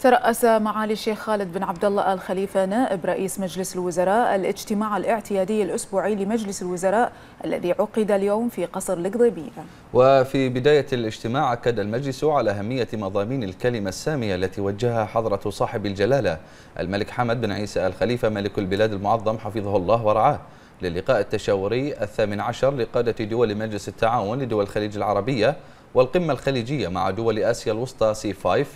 ترأس معالي الشيخ خالد بن عبد الله آل خليفة نائب رئيس مجلس الوزراء الاجتماع الاعتيادي الأسبوعي لمجلس الوزراء الذي عقد اليوم في قصر القضيبية وفي بداية الاجتماع أكد المجلس على أهمية مضامين الكلمة السامية التي وجهها حضرة صاحب الجلالة الملك حمد بن عيسى آل خليفة ملك البلاد المعظم حفظه الله ورعاه للقاء التشاوري الثامن عشر لقادة دول مجلس التعاون لدول الخليج العربية والقمة الخليجية مع دول آسيا الوسطى سي 5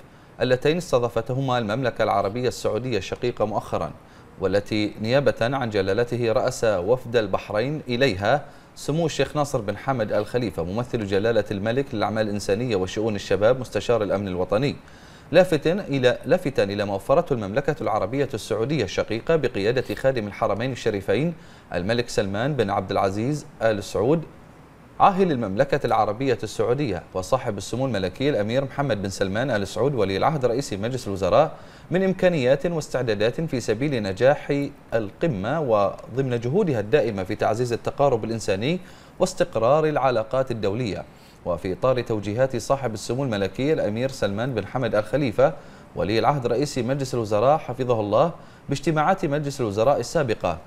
اللتين استضافتهما المملكة العربية السعودية الشقيقة مؤخرا والتي نيابة عن جلالته رأس وفد البحرين إليها سمو الشيخ ناصر بن حمد الخليفة ممثل جلالة الملك للأعمال الإنسانية وشؤون الشباب مستشار الأمن الوطني لافتا إلى لافتا إلى ما وفرته المملكة العربية السعودية الشقيقة بقيادة خادم الحرمين الشريفين الملك سلمان بن عبد العزيز آل سعود عاهل المملكة العربية السعودية وصاحب السمو الملكي الأمير محمد بن سلمان آل سعود ولي العهد رئيس مجلس الوزراء من إمكانيات واستعدادات في سبيل نجاح القمة وضمن جهودها الدائمة في تعزيز التقارب الإنساني واستقرار العلاقات الدولية وفي إطار توجيهات صاحب السمو الملكي الأمير سلمان بن حمد آل خليفة ولي العهد رئيس مجلس الوزراء حفظه الله باجتماعات مجلس الوزراء السابقة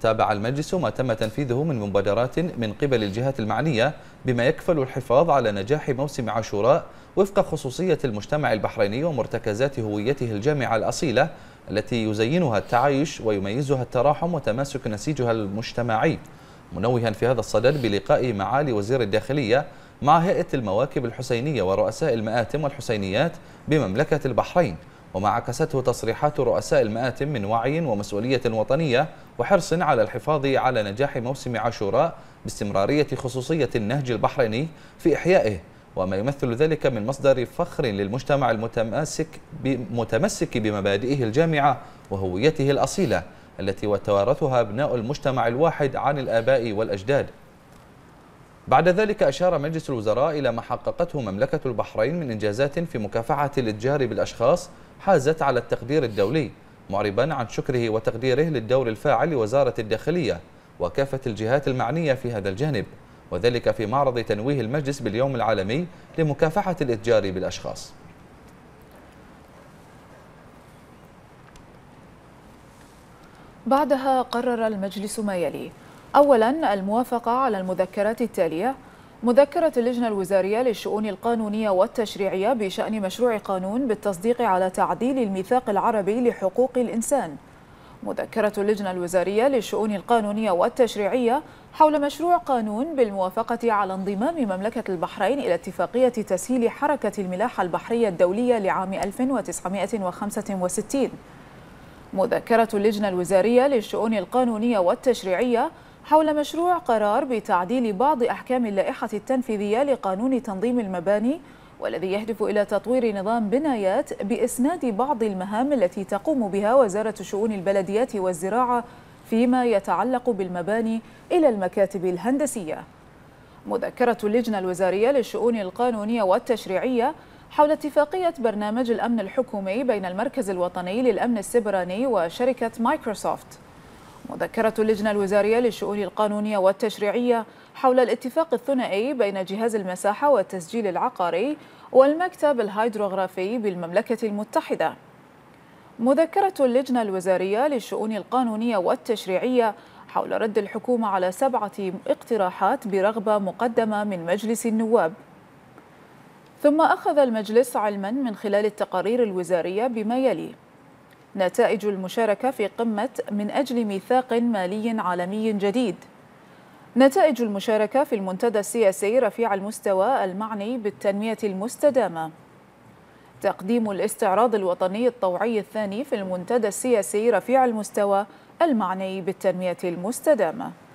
تابع المجلس ما تم تنفيذه من مبادرات من قبل الجهات المعنية بما يكفل الحفاظ على نجاح موسم عاشوراء وفق خصوصية المجتمع البحريني ومرتكزات هويته الجامعة الأصيلة التي يزينها التعايش ويميزها التراحم وتماسك نسيجها المجتمعي منوها في هذا الصدد بلقاء معالي وزير الداخلية مع هيئة المواكب الحسينية ورؤساء المآتم والحسينيات بمملكة البحرين وما عكسته تصريحات رؤساء المآتم من وعي ومسؤولية وطنية وحرص على الحفاظ على نجاح موسم عاشوراء باستمرارية خصوصية النهج البحريني في إحيائه وما يمثل ذلك من مصدر فخر للمجتمع المتمسك متمسك بمبادئه الجامعة وهويته الأصيلة التي وتوارثها أبناء المجتمع الواحد عن الآباء والأجداد بعد ذلك أشار مجلس الوزراء إلى ما حققته مملكة البحرين من إنجازات في مكافحة الإتجار بالأشخاص حازت على التقدير الدولي معربا عن شكره وتقديره للدور الفاعل لوزارة الداخلية وكافة الجهات المعنية في هذا الجانب وذلك في معرض تنويه المجلس باليوم العالمي لمكافحة الإتجار بالأشخاص بعدها قرر المجلس ما يلي أولا الموافقة على المذكرات التالية مذكرة اللجنة الوزارية للشؤون القانونية والتشريعية بشأن مشروع قانون بالتصديق على تعديل الميثاق العربي لحقوق الإنسان مذكرة اللجنة الوزارية للشؤون القانونية والتشريعية حول مشروع قانون بالموافقة على انضمام مملكة البحرين إلى اتفاقية تسهيل حركة الملاحة البحرية الدولية لعام 1965 مذكرة اللجنة الوزارية للشؤون القانونية والتشريعية حول مشروع قرار بتعديل بعض أحكام اللائحة التنفيذية لقانون تنظيم المباني والذي يهدف إلى تطوير نظام بنايات بإسناد بعض المهام التي تقوم بها وزارة شؤون البلديات والزراعة فيما يتعلق بالمباني إلى المكاتب الهندسية مذكرة اللجنة الوزارية للشؤون القانونية والتشريعية حول اتفاقية برنامج الأمن الحكومي بين المركز الوطني للأمن السبراني وشركة مايكروسوفت مذكرة اللجنة الوزارية للشؤون القانونية والتشريعية حول الاتفاق الثنائي بين جهاز المساحة والتسجيل العقاري والمكتب الهيدروغرافي بالمملكة المتحدة مذكرة اللجنة الوزارية للشؤون القانونية والتشريعية حول رد الحكومة على سبعة اقتراحات برغبة مقدمة من مجلس النواب ثم أخذ المجلس علما من خلال التقارير الوزارية بما يلي نتائج المشاركة في قمة من أجل ميثاق مالي عالمي جديد نتائج المشاركة في المنتدى السياسي رفيع المستوى المعني بالتنمية المستدامة تقديم الاستعراض الوطني الطوعي الثاني في المنتدى السياسي رفيع المستوى المعني بالتنمية المستدامة